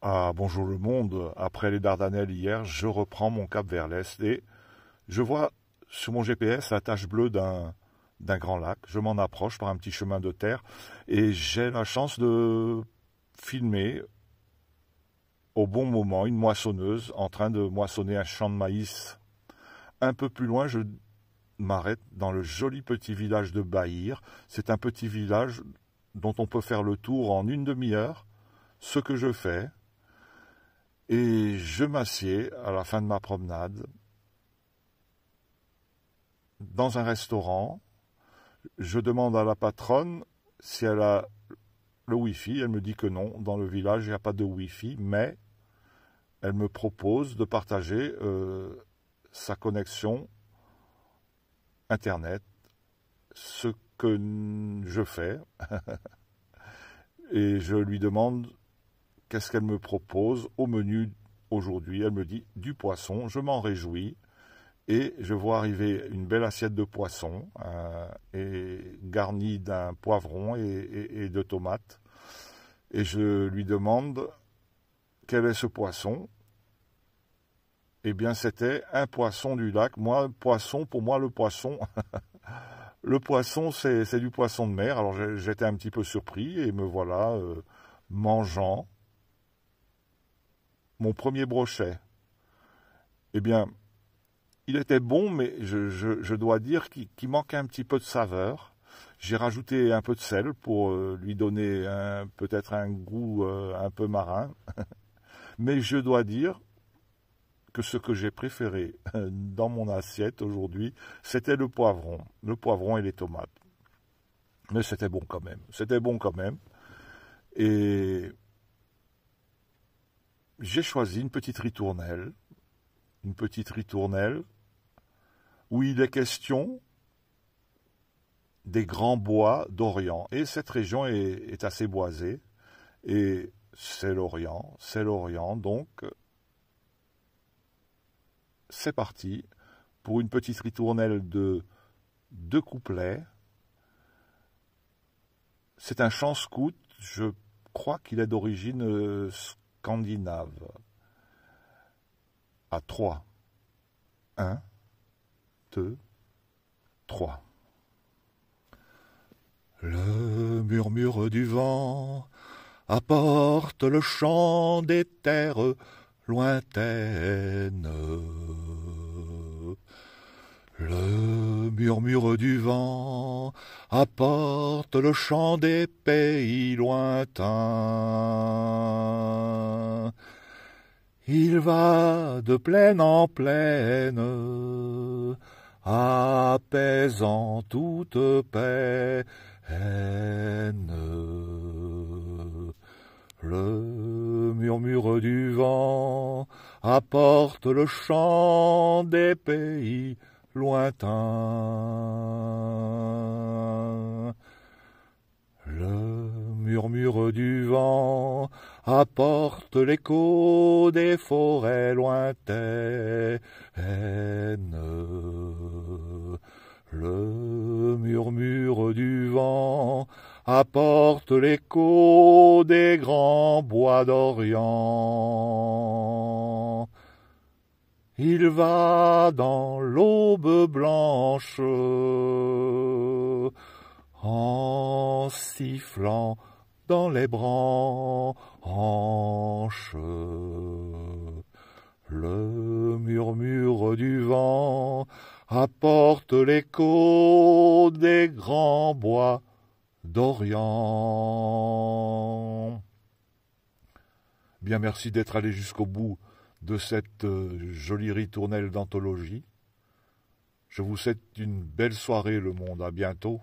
Ah Bonjour le Monde, après les Dardanelles hier, je reprends mon cap vers l'est et je vois sur mon GPS la tache bleue d'un d'un grand lac. Je m'en approche par un petit chemin de terre et j'ai la chance de filmer au bon moment une moissonneuse en train de moissonner un champ de maïs. Un peu plus loin, je m'arrête dans le joli petit village de Bahir. C'est un petit village dont on peut faire le tour en une demi-heure. Ce que je fais, et je m'assieds à la fin de ma promenade dans un restaurant. Je demande à la patronne si elle a le Wi-Fi. Elle me dit que non, dans le village, il n'y a pas de Wi-Fi, mais elle me propose de partager euh, sa connexion Internet, ce que je fais. et je lui demande Qu'est-ce qu'elle me propose au menu aujourd'hui Elle me dit du poisson, je m'en réjouis. Et je vois arriver une belle assiette de poisson euh, et garnie d'un poivron et, de tomates. Et je lui demande quel est ce poisson eh bien, c'était un poisson du lac. Moi, poisson, pour moi, le poisson, le poisson, c'est du poisson de mer. Alors, j'étais un petit peu surpris et me voilà euh, mangeant mon premier brochet, eh bien, il était bon, mais je, dois dire qu'il manquait un petit peu de saveur. J'ai rajouté un peu de sel pour euh, lui donner peut-être un goût euh, un peu marin. Mais je dois dire que ce que j'ai préféré euh, dans mon assiette aujourd'hui, c'était le poivron. Le poivron et les tomates. Mais c'était bon quand même. C'était bon quand même. Et j'ai choisi une petite ritournelle, une petite ritournelle où il est question des grands bois d'Orient. Et cette région est, assez boisée. Et c'est l'Orient, c'est l'Orient. Donc, c'est parti pour une petite ritournelle de deux couplets. C'est un chant scout. Je crois qu'il est d'origine euh, à trois. Un, deux, trois. Le murmure du vent apporte le chant des terres lointaines. Le murmure du vent apporte le chant des pays lointains. Il va de plaine en plaine, apaisant toute peine. Le murmure du vent apporte le chant des pays le murmure du vent apporte l'écho des forêts lointaines. Le murmure du vent apporte l'écho des grands bois d'Orient. Il va dans l'aube blanche en sifflant dans les branches. Le murmure du vent apporte l'écho des grands bois d'Orient. Bien merci d'être allé jusqu'au bout de cette euh, jolie ritournelle d'anthologie. Je vous souhaite une belle soirée, le monde. À bientôt.